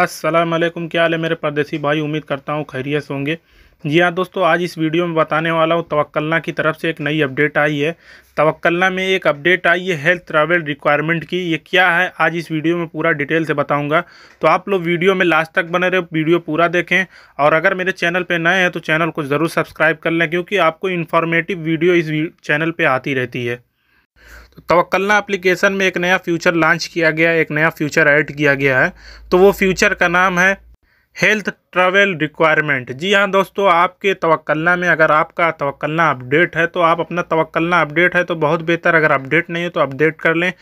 असलम क्या हाल है मेरे परदेसी भाई उम्मीद करता हूँ खैरियत होंगे जी हाँ दोस्तों आज इस वीडियो में बताने वाला हूँ तवक्लना की तरफ से एक नई अपडेट आई है तवक्लना में एक अपडेट आई है हेल्थ ट्रैवल रिक्वायरमेंट की ये क्या है आज इस वीडियो में पूरा डिटेल से बताऊंगा तो आप लोग वीडियो में लास्ट तक बने रहे वीडियो पूरा देखें और अगर मेरे चैनल पर नए हैं तो चैनल को ज़रूर सब्सक्राइब कर लें क्योंकि आपको इन्फॉर्मेटिव वीडियो इस चैनल पर आती रहती है तो तवक्लना एप्लीकेशन में एक नया फ्यूचर लॉन्च किया गया एक नया फ्यूचर ऐड किया गया है तो वो फ्यूचर का नाम है हेल्थ ट्रैवल रिक्वायरमेंट जी हाँ दोस्तों आपके तवक्लना में अगर आपका तवक्लना अपडेट है तो आप अपना तवक्लना अपडेट है तो बहुत बेहतर अगर अपडेट नहीं है तो अपडेट कर लें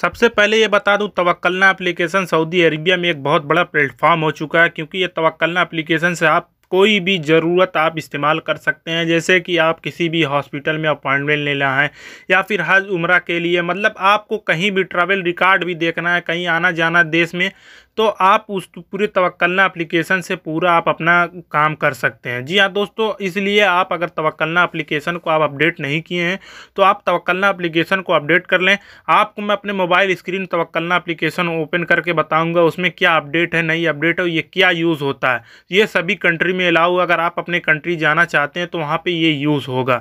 सबसे पहले ये बता दूं तवक्लना एप्लीकेशन सऊदी अरेबिया में एक बहुत बड़ा प्लेटफॉर्म हो चुका है क्योंकि ये तवक्लना एप्लीकेशन से आप कोई भी ज़रूरत आप इस्तेमाल कर सकते हैं जैसे कि आप किसी भी हॉस्पिटल में अपॉइंटमेंट लेना है या फिर हज उम्र के लिए मतलब आपको कहीं भी ट्रैवल रिकॉर्ड भी देखना है कहीं आना जाना देश में तो आप उस पूरे तवक्लना एप्लीकेशन से पूरा आप अपना काम कर सकते हैं जी हाँ दोस्तों इसलिए आप अगर तवक्लना एप्लीकेशन को आप अपडेट नहीं किए हैं तो आप तवक्लना एप्लीकेशन को अपडेट कर लें आपको मैं अपने mobile screen Tawakkalna application open करके बताऊँगा उसमें क्या अपडेट है नई अपडेट है ये क्या यूज़ होता है ये सभी कंट्री में अलाउ अगर आप अपने कंट्री जाना चाहते हैं तो वहाँ पर ये यूज़ होगा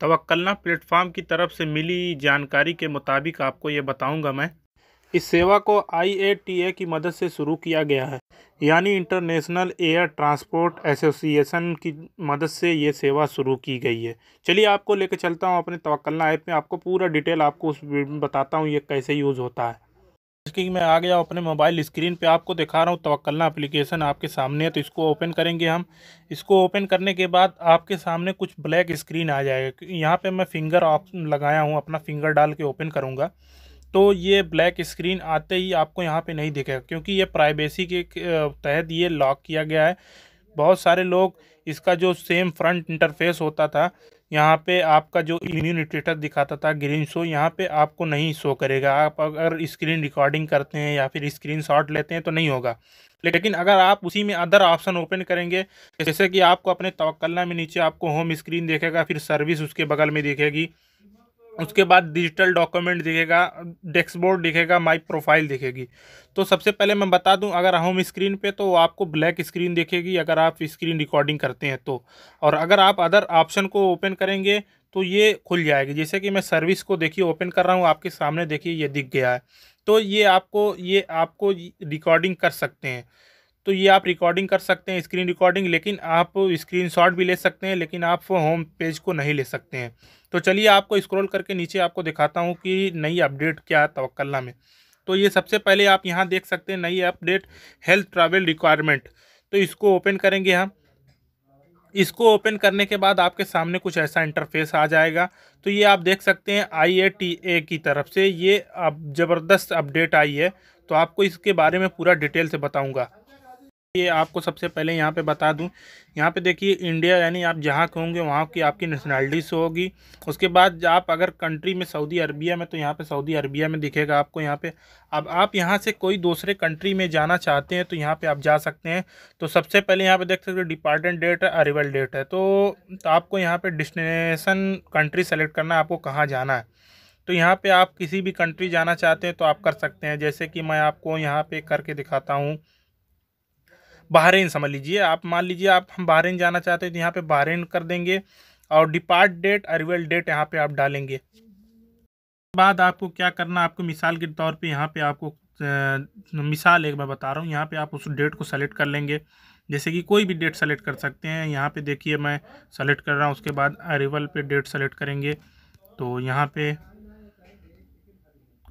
तवक्लना प्लेटफार्म की तरफ से मिली जानकारी के मुताबिक आपको ये बताऊँगा मैं इस सेवा को आई की मदद से शुरू किया गया है यानी इंटरनेशनल एयर ट्रांसपोर्ट एसोसिएशन की मदद से ये सेवा शुरू की गई है चलिए आपको लेकर चलता हूँ अपने तवक्लना ऐप में आपको पूरा डिटेल आपको उस बताता हूँ ये कैसे यूज़ होता है कि मैं आ गया अपने मोबाइल स्क्रीन पे आपको दिखा रहा हूँ तवक्लना एप्लीकेशन आपके सामने है तो इसको ओपन करेंगे हम इसको ओपन करने के बाद आपके सामने कुछ ब्लैक स्क्रीन आ जाएगा यहाँ पे मैं फिंगर ऑप लगाया हूँ अपना फिंगर डाल के ओपन करूँगा तो ये ब्लैक स्क्रीन आते ही आपको यहाँ पे नहीं दिखेगा क्योंकि ये प्राइवेसी के तहत ये लॉक किया गया है बहुत सारे लोग इसका जो सेम फ्रंट इंटरफेस होता था यहाँ पे आपका जो इम्यूनिटेटर दिखाता था ग्रीन शो यहाँ पे आपको नहीं शो करेगा आप अगर स्क्रीन रिकॉर्डिंग करते हैं या फिर स्क्रीन शॉट लेते हैं तो नहीं होगा लेकिन अगर आप उसी में अदर ऑप्शन ओपन करेंगे जैसे कि आपको अपने तोकलना में नीचे आपको होम स्क्रीन देखेगा फिर सर्विस उसके बगल में देखेगी उसके बाद डिजिटल डॉक्यूमेंट दिखेगा डैक्सबोर्ड दिखेगा माई प्रोफाइल दिखेगी तो सबसे पहले मैं बता दूं अगर हम स्क्रीन पे तो आपको ब्लैक स्क्रीन दिखेगी अगर आप स्क्रीन रिकॉर्डिंग करते हैं तो और अगर आप अदर ऑप्शन को ओपन करेंगे तो ये खुल जाएगी जैसे कि मैं सर्विस को देखिए ओपन कर रहा हूँ आपके सामने देखिए ये दिख गया है तो ये आपको ये आपको रिकॉर्डिंग कर सकते हैं तो ये आप रिकॉर्डिंग कर सकते हैं स्क्रीन रिकॉर्डिंग लेकिन आप स्क्रीनशॉट भी ले सकते हैं लेकिन आप होम पेज को नहीं ले सकते हैं तो चलिए आपको स्क्रॉल करके नीचे आपको दिखाता हूँ कि नई अपडेट क्या है तवक्ला में तो ये सबसे पहले आप यहाँ देख सकते हैं नई अपडेट हेल्थ ट्रैवल रिक्वायरमेंट तो इसको ओपन करेंगे हम इसको ओपन करने के बाद आपके सामने कुछ ऐसा इंटरफेस आ जाएगा तो ये आप देख सकते हैं आई की तरफ से ये अब ज़बरदस्त अपडेट आई है तो आपको इसके बारे में पूरा डिटेल से बताऊँगा ये आपको सबसे पहले यहाँ पे बता दूँ यहाँ पे देखिए इंडिया यानी आप जहाँ के होंगे वहाँ की आपकी नेशनैलिटी शो होगी उसके बाद आप अगर कंट्री में सऊदी अरबिया में तो यहाँ पे सऊदी अरबिया में दिखेगा आपको यहाँ पे अब आप यहाँ से कोई दूसरे कंट्री में जाना चाहते हैं तो यहाँ पे आप जा सकते हैं तो सबसे पहले यहाँ पे देख सकते हो डिपार्टमेंट डेट है अरेवल डेट है तो, तो आपको यहाँ पर डिस्टिनेसन कंट्री सेलेक्ट करना है आपको कहाँ जाना है तो यहाँ पर आप किसी भी कंट्री जाना चाहते हैं तो आप कर सकते हैं जैसे कि मैं आपको यहाँ पर करके दिखाता हूँ बहरीन समझ लीजिए आप मान लीजिए आप हम बहरीन जाना चाहते हैं तो यहाँ पे बहरीन कर देंगे और डिपार्ट डेट अरिवल डेट यहाँ पे आप डालेंगे बाद आपको क्या करना आपको मिसाल के तौर पे यहाँ पे आपको मिसाल एक मैं बता रहा हूँ यहाँ पे आप उस डेट को सेलेक्ट कर लेंगे जैसे कि कोई भी डेट सेलेक्ट कर सकते हैं यहाँ पर देखिए मैं सेलेक्ट कर रहा हूँ उसके बाद अरेवल पर डेट सेलेक्ट करेंगे तो यहाँ पे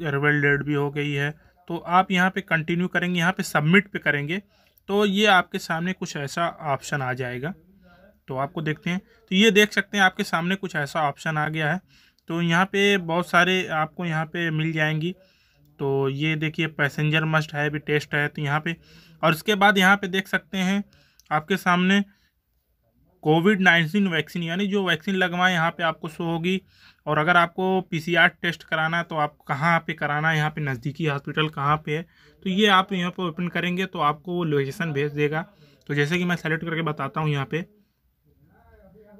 अरेवल डेट भी हो गई है तो आप यहाँ पे कंटिन्यू करेंगे यहाँ पे सबमिट पे करेंगे तो ये आपके सामने कुछ ऐसा ऑप्शन आ जाएगा तो आपको देखते हैं तो ये देख सकते हैं आपके सामने कुछ ऐसा ऑप्शन आ गया है तो यहाँ पे बहुत सारे आपको यहाँ पे मिल जाएंगी तो ये देखिए पैसेंजर मस्ट है भी टेस्ट है तो यहाँ पे और इसके बाद यहाँ पे देख सकते हैं आपके सामने कोविड नाइन्टीन वैक्सीन यानी जो वैक्सीन लगवाएं यहाँ पे आपको शो होगी और अगर आपको पीसीआर टेस्ट कराना है तो आप कहाँ पे कराना है यहाँ पे नज़दीकी हॉस्पिटल कहाँ पे है तो ये आप यहाँ पे ओपन करेंगे तो आपको वो लोकेशन भेज देगा तो जैसे कि मैं सेलेक्ट करके बताता हूँ यहाँ पे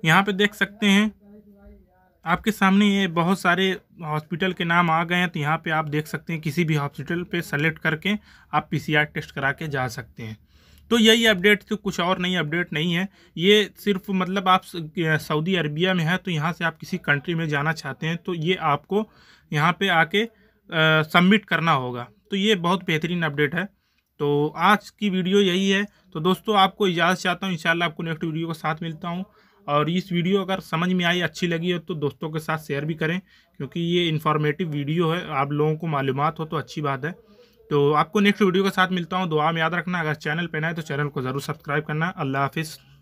यहाँ पे देख सकते हैं आपके सामने ये बहुत सारे हॉस्पिटल के नाम आ गए हैं तो यहाँ पर आप देख सकते हैं किसी भी हॉस्पिटल पर सेलेक्ट करके आप पी टेस्ट करा के जा सकते हैं तो यही अपडेट थी तो कुछ और नई अपडेट नहीं है ये सिर्फ मतलब आप सऊदी अरबिया में है तो यहाँ से आप किसी कंट्री में जाना चाहते हैं तो ये आपको यहाँ पर आके सबमिट करना होगा तो ये बहुत बेहतरीन अपडेट है तो आज की वीडियो यही है तो दोस्तों आपको इजाज़त चाहता हूँ इन आपको नेक्स्ट वीडियो के साथ मिलता हूँ और इस वीडियो अगर समझ में आई अच्छी लगी हो तो दोस्तों के साथ शेयर भी करें क्योंकि ये इन्फॉर्मेटिव वीडियो है आप लोगों को मालूम हो तो अच्छी बात है तो आपको नेक्स्ट वीडियो के साथ मिलता हूँ दुआ में याद रखना अगर चैनल पर ना है तो चैनल को ज़रूर सब्सक्राइब करना अल्लाह हाफिज़